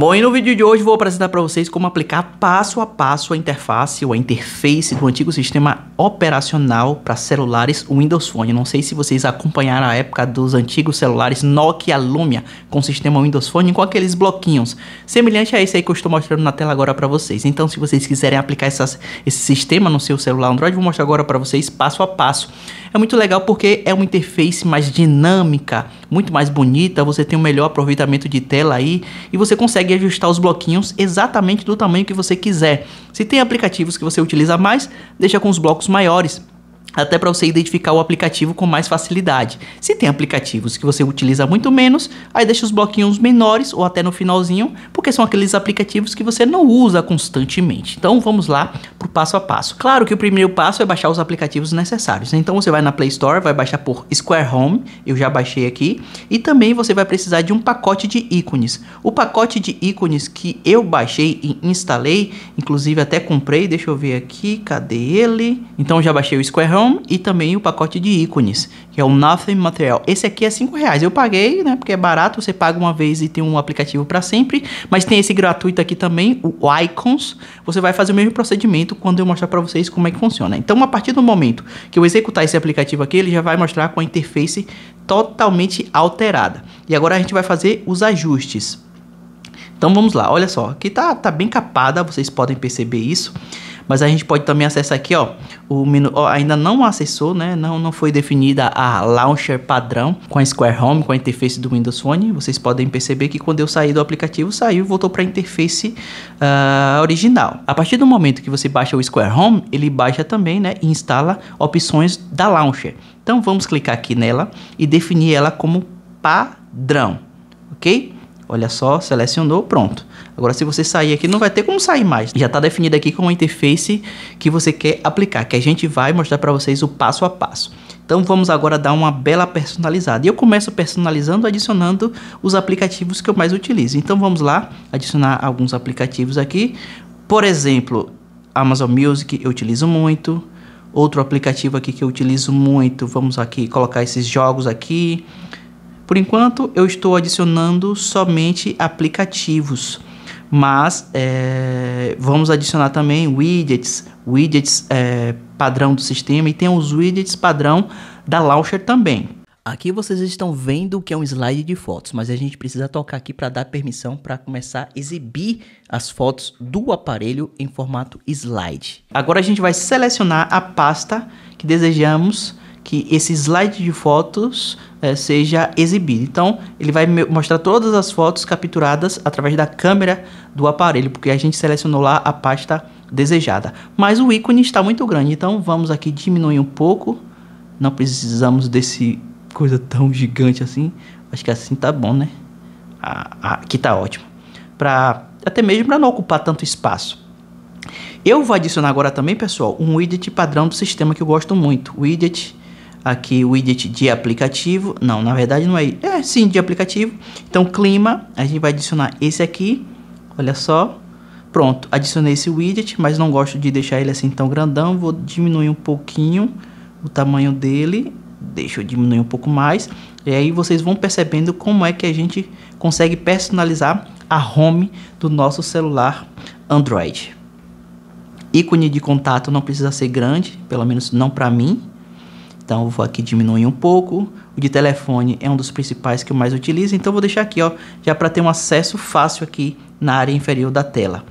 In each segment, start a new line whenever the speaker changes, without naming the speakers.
Bom, e no vídeo de hoje vou apresentar para vocês como aplicar passo a passo a interface ou a interface do antigo sistema operacional para celulares Windows Phone. não sei se vocês acompanharam a época dos antigos celulares Nokia Lumia com sistema Windows Phone com aqueles bloquinhos, semelhante a esse aí que eu estou mostrando na tela agora para vocês. Então, se vocês quiserem aplicar essas, esse sistema no seu celular Android, vou mostrar agora para vocês passo a passo. É muito legal porque é uma interface mais dinâmica, muito mais bonita, você tem um melhor aproveitamento de tela aí e você consegue consegue ajustar os bloquinhos exatamente do tamanho que você quiser. Se tem aplicativos que você utiliza mais, deixa com os blocos maiores até para você identificar o aplicativo com mais facilidade. Se tem aplicativos que você utiliza muito menos, aí deixa os bloquinhos menores ou até no finalzinho, porque são aqueles aplicativos que você não usa constantemente. Então vamos lá para o passo a passo. Claro que o primeiro passo é baixar os aplicativos necessários. Então você vai na Play Store, vai baixar por Square Home, eu já baixei aqui, e também você vai precisar de um pacote de ícones. O pacote de ícones que eu baixei e instalei, inclusive até comprei, deixa eu ver aqui, cadê ele? Então já baixei o Square Home e também o pacote de ícones, que é o Nothing Material. Esse aqui é 5 reais. Eu paguei, né? Porque é barato, você paga uma vez e tem um aplicativo para sempre. Mas tem esse gratuito aqui também, o Icons. Você vai fazer o mesmo procedimento quando eu mostrar para vocês como é que funciona. Então, a partir do momento que eu executar esse aplicativo aqui, ele já vai mostrar com a interface totalmente alterada. E agora a gente vai fazer os ajustes. Então vamos lá, olha só, aqui tá, tá bem capada, vocês podem perceber isso. Mas a gente pode também acessar aqui, ó, o menu, ó, ainda não acessou, né? Não, não foi definida a launcher padrão com a Square Home, com a interface do Windows Phone. Vocês podem perceber que quando eu saí do aplicativo, saiu e voltou para a interface uh, original. A partir do momento que você baixa o Square Home, ele baixa também, né? E instala opções da launcher. Então vamos clicar aqui nela e definir ela como padrão, ok? Olha só, selecionou, pronto. Agora, se você sair aqui, não vai ter como sair mais. Já está definido aqui com a interface que você quer aplicar, que a gente vai mostrar para vocês o passo a passo. Então vamos agora dar uma bela personalizada. E eu começo personalizando, adicionando os aplicativos que eu mais utilizo. Então vamos lá, adicionar alguns aplicativos aqui. Por exemplo, Amazon Music eu utilizo muito. Outro aplicativo aqui que eu utilizo muito, vamos aqui colocar esses jogos aqui. Por enquanto, eu estou adicionando somente aplicativos, mas é, vamos adicionar também widgets, widgets é, padrão do sistema e tem os widgets padrão da Launcher também. Aqui vocês estão vendo que é um slide de fotos, mas a gente precisa tocar aqui para dar permissão para começar a exibir as fotos do aparelho em formato slide. Agora a gente vai selecionar a pasta que desejamos que esse slide de fotos é, seja exibido. Então, ele vai mostrar todas as fotos capturadas através da câmera do aparelho, porque a gente selecionou lá a pasta desejada. Mas o ícone está muito grande, então vamos aqui diminuir um pouco. Não precisamos desse coisa tão gigante assim. Acho que assim tá bom, né? Ah, ah, aqui tá ótimo. Pra, até mesmo para não ocupar tanto espaço. Eu vou adicionar agora também, pessoal, um widget padrão do sistema que eu gosto muito. widget aqui o widget de aplicativo. Não, na verdade não é. É sim, de aplicativo. Então, clima, a gente vai adicionar esse aqui. Olha só. Pronto, adicionei esse widget, mas não gosto de deixar ele assim tão grandão. Vou diminuir um pouquinho o tamanho dele. Deixa eu diminuir um pouco mais. E aí vocês vão percebendo como é que a gente consegue personalizar a home do nosso celular Android. Ícone de contato não precisa ser grande, pelo menos não para mim. Então vou aqui diminuir um pouco. O de telefone é um dos principais que eu mais utilizo, então vou deixar aqui, ó, já para ter um acesso fácil aqui na área inferior da tela.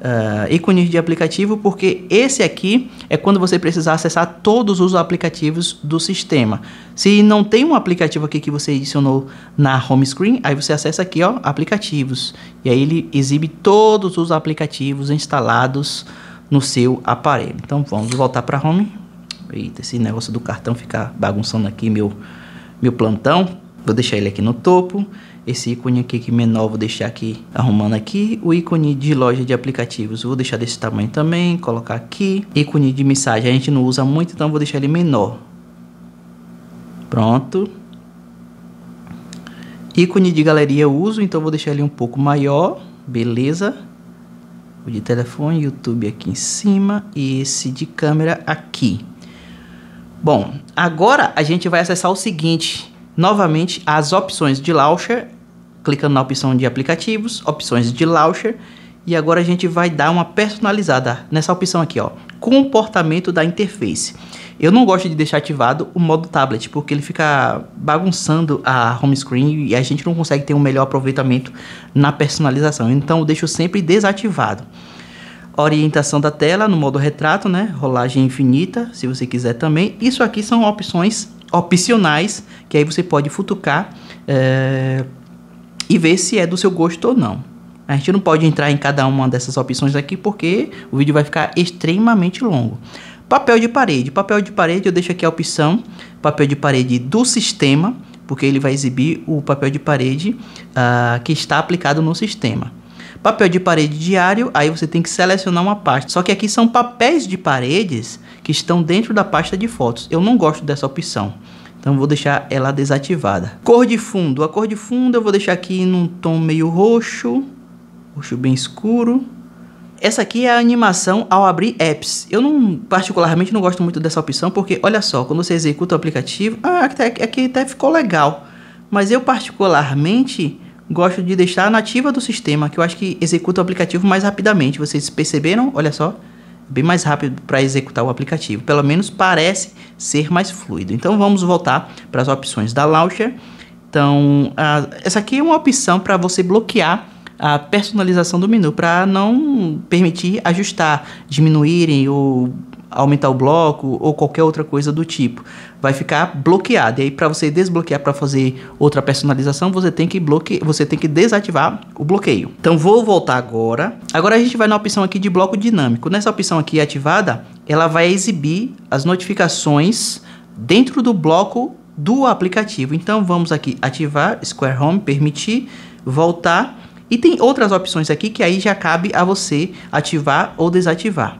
Uh, ícones de aplicativo, porque esse aqui é quando você precisar acessar todos os aplicativos do sistema. Se não tem um aplicativo aqui que você adicionou na home screen, aí você acessa aqui, ó, aplicativos. E aí ele exibe todos os aplicativos instalados no seu aparelho. Então vamos voltar para home. Eita, esse negócio do cartão ficar bagunçando aqui meu, meu plantão. Vou deixar ele aqui no topo. Esse ícone aqui que menor vou deixar aqui arrumando aqui. O ícone de loja de aplicativos vou deixar desse tamanho também. Colocar aqui. ícone de mensagem a gente não usa muito, então vou deixar ele menor. Pronto. ícone de galeria eu uso, então vou deixar ele um pouco maior. Beleza. O de telefone, YouTube aqui em cima. E esse de câmera aqui. Bom, agora a gente vai acessar o seguinte. Novamente, as opções de launcher, clicando na opção de aplicativos, opções de launcher, e agora a gente vai dar uma personalizada nessa opção aqui, ó, comportamento da interface. Eu não gosto de deixar ativado o modo tablet, porque ele fica bagunçando a home screen e a gente não consegue ter um melhor aproveitamento na personalização. Então eu deixo sempre desativado orientação da tela no modo retrato, né? Rolagem infinita, se você quiser também. Isso aqui são opções opcionais, que aí você pode futucar é, e ver se é do seu gosto ou não. A gente não pode entrar em cada uma dessas opções aqui porque o vídeo vai ficar extremamente longo. Papel de parede. Papel de parede eu deixo aqui a opção papel de parede do sistema, porque ele vai exibir o papel de parede uh, que está aplicado no sistema. Papel de parede diário, aí você tem que selecionar uma pasta. Só que aqui são papéis de paredes que estão dentro da pasta de fotos. Eu não gosto dessa opção. Então vou deixar ela desativada. Cor de fundo. A cor de fundo eu vou deixar aqui num tom meio roxo. Roxo bem escuro. Essa aqui é a animação ao abrir apps. Eu não particularmente não gosto muito dessa opção porque olha só, quando você executa o aplicativo, ah, aqui até ficou legal. Mas eu particularmente gosto de deixar nativa do sistema, que eu acho que executa o aplicativo mais rapidamente. Vocês perceberam? Olha só, é bem mais rápido para executar o aplicativo. Pelo menos parece ser mais fluido. Então vamos voltar para as opções da Launcher. Então, a, essa aqui é uma opção para você bloquear a personalização do menu para não permitir ajustar, diminuírem ou aumentar o bloco ou qualquer outra coisa do tipo. Vai ficar bloqueado. E aí para você desbloquear para fazer outra personalização, você tem que bloque... você tem que desativar o bloqueio. Então vou voltar agora. Agora a gente vai na opção aqui de bloco dinâmico. Nessa opção aqui ativada, ela vai exibir as notificações dentro do bloco do aplicativo. Então vamos aqui ativar Square Home, permitir, voltar e tem outras opções aqui que aí já cabe a você ativar ou desativar.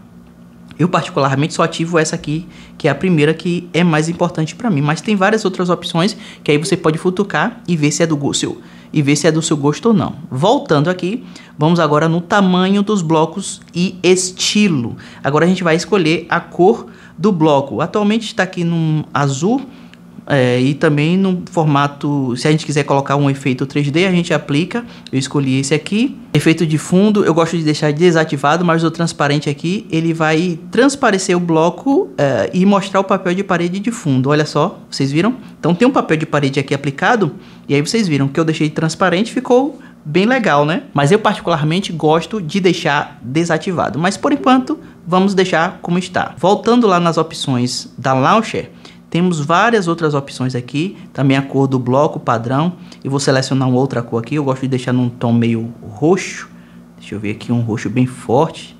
Eu particularmente só ativo essa aqui, que é a primeira que é mais importante para mim, mas tem várias outras opções que aí você pode futucar e ver se é do seu e ver se é do seu gosto ou não. Voltando aqui, vamos agora no tamanho dos blocos e estilo. Agora a gente vai escolher a cor do bloco. Atualmente está aqui no azul é, e também no formato, se a gente quiser colocar um efeito 3D, a gente aplica. Eu escolhi esse aqui. Efeito de fundo, eu gosto de deixar desativado, mas o transparente aqui, ele vai transparecer o bloco é, e mostrar o papel de parede de fundo. Olha só, vocês viram? Então tem um papel de parede aqui aplicado, e aí vocês viram que eu deixei transparente, ficou bem legal, né? Mas eu particularmente gosto de deixar desativado. Mas por enquanto, vamos deixar como está. Voltando lá nas opções da Launcher, temos várias outras opções aqui, também a cor do bloco padrão. e vou selecionar uma outra cor aqui, eu gosto de deixar num tom meio roxo. Deixa eu ver aqui, um roxo bem forte.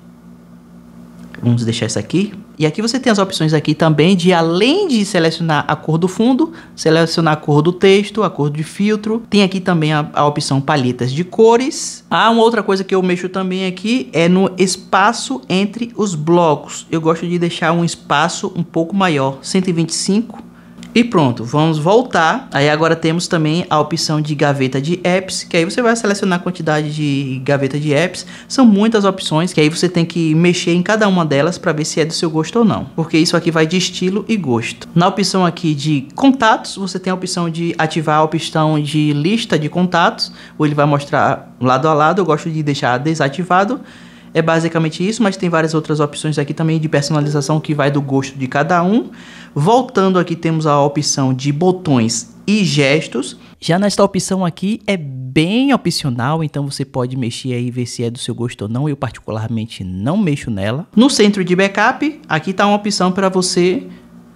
Vamos deixar isso aqui, e aqui você tem as opções aqui também de, além de selecionar a cor do fundo, selecionar a cor do texto, a cor de filtro. Tem aqui também a, a opção paletas de cores. Ah, uma outra coisa que eu mexo também aqui é no espaço entre os blocos. Eu gosto de deixar um espaço um pouco maior, 125 e pronto, vamos voltar. Aí agora temos também a opção de gaveta de apps, que aí você vai selecionar a quantidade de gaveta de apps. São muitas opções, que aí você tem que mexer em cada uma delas para ver se é do seu gosto ou não, porque isso aqui vai de estilo e gosto. Na opção aqui de contatos, você tem a opção de ativar a opção de lista de contatos, ou ele vai mostrar lado a lado, eu gosto de deixar desativado. É basicamente isso, mas tem várias outras opções aqui também de personalização que vai do gosto de cada um. Voltando aqui temos a opção de botões e gestos. Já nesta opção aqui é bem opcional, então você pode mexer aí ver se é do seu gosto ou não. Eu particularmente não mexo nela. No centro de backup, aqui está uma opção para você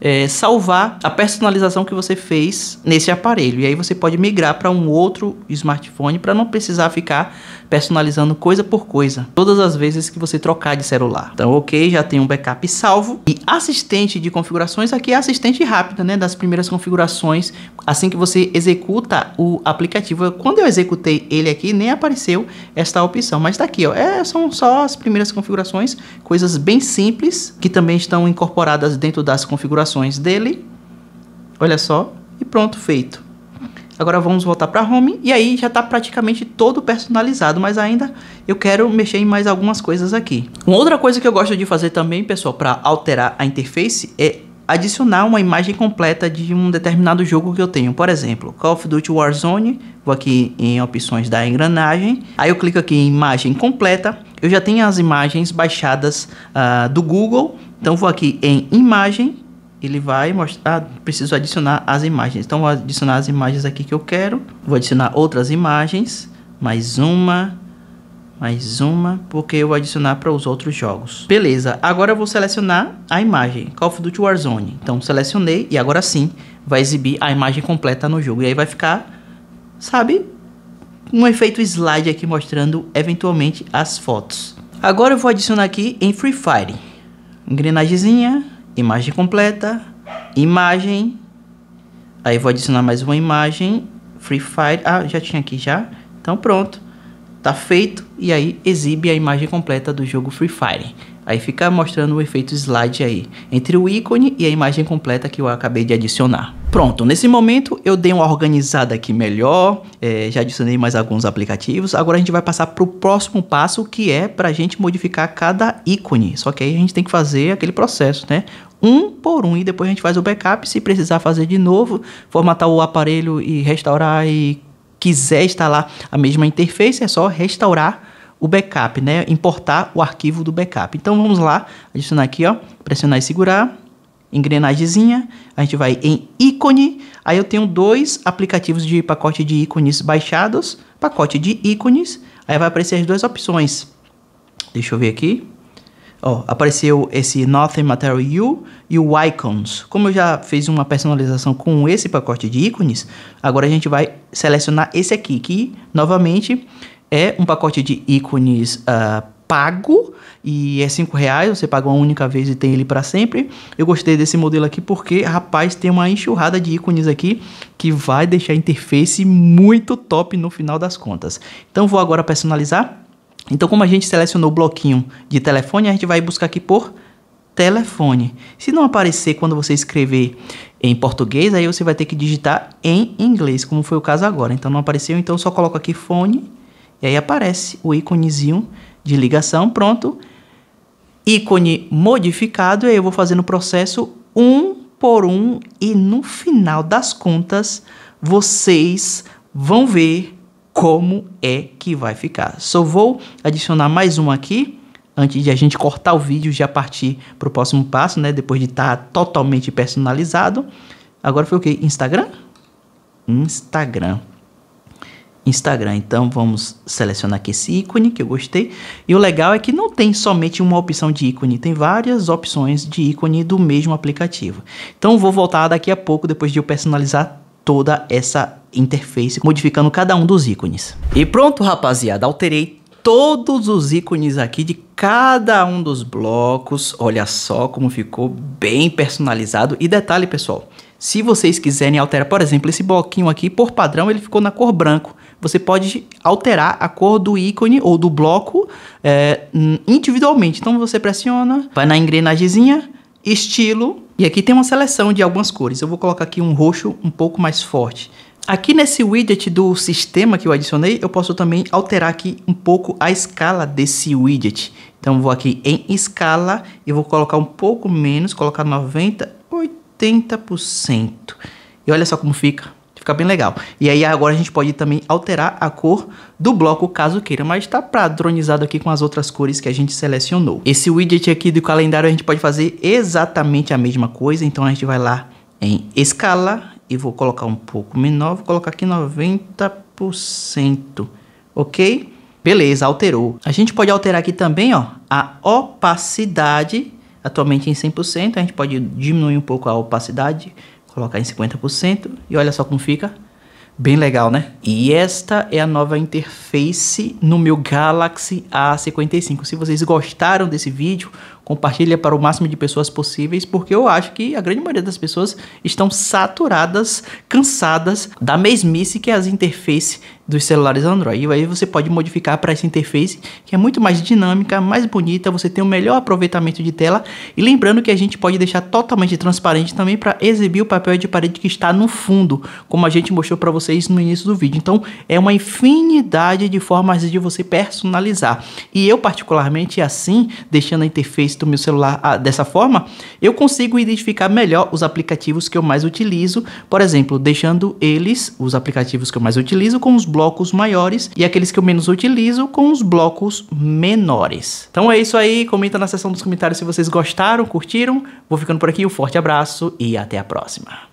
é, salvar a personalização que você fez nesse aparelho. E aí você pode migrar para um outro smartphone para não precisar ficar personalizando coisa por coisa todas as vezes que você trocar de celular. Então, ok, já tem um backup salvo. E assistente de configurações, aqui é assistente rápida, né? Das primeiras configurações, assim que você executa o aplicativo. quando eu executei ele aqui, nem apareceu esta opção, mas tá aqui, ó. É, são só as primeiras configurações, coisas bem simples que também estão incorporadas dentro das configurações configurações dele. Olha só. E pronto, feito. Agora vamos voltar para Home. E aí já está praticamente todo personalizado. Mas ainda eu quero mexer em mais algumas coisas aqui. Uma outra coisa que eu gosto de fazer também, pessoal, para alterar a interface é adicionar uma imagem completa de um determinado jogo que eu tenho. Por exemplo, Call of Duty Warzone, vou aqui em opções da engrenagem, aí eu clico aqui em imagem completa, eu já tenho as imagens baixadas uh, do Google, então vou aqui em imagem, ele vai mostrar, ah, preciso adicionar as imagens. Então vou adicionar as imagens aqui que eu quero, vou adicionar outras imagens, mais uma, mais uma, porque eu vou adicionar para os outros jogos. Beleza, agora eu vou selecionar a imagem, Call of Duty Warzone. Então selecionei e agora sim vai exibir a imagem completa no jogo. E aí vai ficar, sabe, um efeito slide aqui mostrando eventualmente as fotos. Agora eu vou adicionar aqui em Free Fire, engrenagemzinha, imagem completa, imagem, aí vou adicionar mais uma imagem, Free Fire, ah, já tinha aqui já, então pronto, tá feito, e aí exibe a imagem completa do jogo Free Fire. Aí fica mostrando o efeito slide aí, entre o ícone e a imagem completa que eu acabei de adicionar. Pronto, nesse momento eu dei uma organizada aqui melhor, é, já adicionei mais alguns aplicativos. Agora a gente vai passar para o próximo passo, que é para a gente modificar cada ícone. Só que aí a gente tem que fazer aquele processo, né? Um por um e depois a gente faz o backup. Se precisar fazer de novo, formatar o aparelho e restaurar e quiser instalar a mesma interface, é só restaurar o backup, né? Importar o arquivo do backup. Então vamos lá, adicionar aqui, ó, pressionar e segurar engrenagemzinha, a gente vai em ícone, aí eu tenho dois aplicativos de pacote de ícones baixados, pacote de ícones, aí vai aparecer as duas opções. Deixa eu ver aqui. Ó, apareceu esse Nothing Material U e o Icons. Como eu já fiz uma personalização com esse pacote de ícones, agora a gente vai selecionar esse aqui, que novamente é um pacote de ícones uh, pago e é cinco reais, você paga uma única vez e tem ele para sempre. Eu gostei desse modelo aqui porque, rapaz, tem uma enxurrada de ícones aqui que vai deixar a interface muito top no final das contas. Então vou agora personalizar. Então como a gente selecionou o bloquinho de telefone, a gente vai buscar aqui por telefone. Se não aparecer quando você escrever em português, aí você vai ter que digitar em inglês, como foi o caso agora. Então não apareceu, então eu só coloco aqui fone e aí aparece o íconezinho de ligação, pronto. Ícone modificado, e aí eu vou fazendo o processo um por um, e no final das contas, vocês vão ver como é que vai ficar. Só vou adicionar mais um aqui antes de a gente cortar o vídeo já partir para o próximo passo, né? Depois de estar tá totalmente personalizado. Agora foi o que? Instagram? Instagram. Instagram. Então vamos selecionar aqui esse ícone que eu gostei. E o legal é que não tem somente uma opção de ícone, tem várias opções de ícone do mesmo aplicativo. Então vou voltar daqui a pouco depois de eu personalizar toda essa interface, modificando cada um dos ícones. E pronto, rapaziada, alterei todos os ícones aqui de cada um dos blocos. Olha só como ficou bem personalizado. E detalhe, pessoal, se vocês quiserem alterar, por exemplo, esse bloquinho aqui, por padrão ele ficou na cor branco você pode alterar a cor do ícone ou do bloco é, individualmente. Então você pressiona, vai na engrenagemzinha, estilo, e aqui tem uma seleção de algumas cores. Eu vou colocar aqui um roxo um pouco mais forte. Aqui nesse widget do sistema que eu adicionei, eu posso também alterar aqui um pouco a escala desse widget. Então vou aqui em escala e vou colocar um pouco menos, colocar 90, 80%. E olha só como fica. Fica bem legal. E aí agora a gente pode também alterar a cor do bloco caso queira, mas está padronizado aqui com as outras cores que a gente selecionou. Esse widget aqui do calendário a gente pode fazer exatamente a mesma coisa, então a gente vai lá em escala e vou colocar um pouco menor, vou colocar aqui 90%, ok? Beleza, alterou. A gente pode alterar aqui também ó, a opacidade, atualmente em 100%, a gente pode diminuir um pouco a opacidade, colocar em 50% e olha só como fica. Bem legal, né? E esta é a nova interface no meu Galaxy A55. Se vocês gostaram desse vídeo, compartilha para o máximo de pessoas possíveis, porque eu acho que a grande maioria das pessoas estão saturadas, cansadas da mesmice que é as interfaces dos celulares Android. E aí você pode modificar para essa interface que é muito mais dinâmica, mais bonita, você tem um melhor aproveitamento de tela. E lembrando que a gente pode deixar totalmente transparente também para exibir o papel de parede que está no fundo, como a gente mostrou para vocês no início do vídeo. Então é uma infinidade de formas de você personalizar. E eu particularmente assim, deixando a interface do meu celular ah, dessa forma, eu consigo identificar melhor os aplicativos que eu mais utilizo, por exemplo, deixando eles, os aplicativos que eu mais utilizo, com os blocos maiores e aqueles que eu menos utilizo com os blocos menores. Então é isso aí, comenta na seção dos comentários se vocês gostaram, curtiram. Vou ficando por aqui, um forte abraço e até a próxima.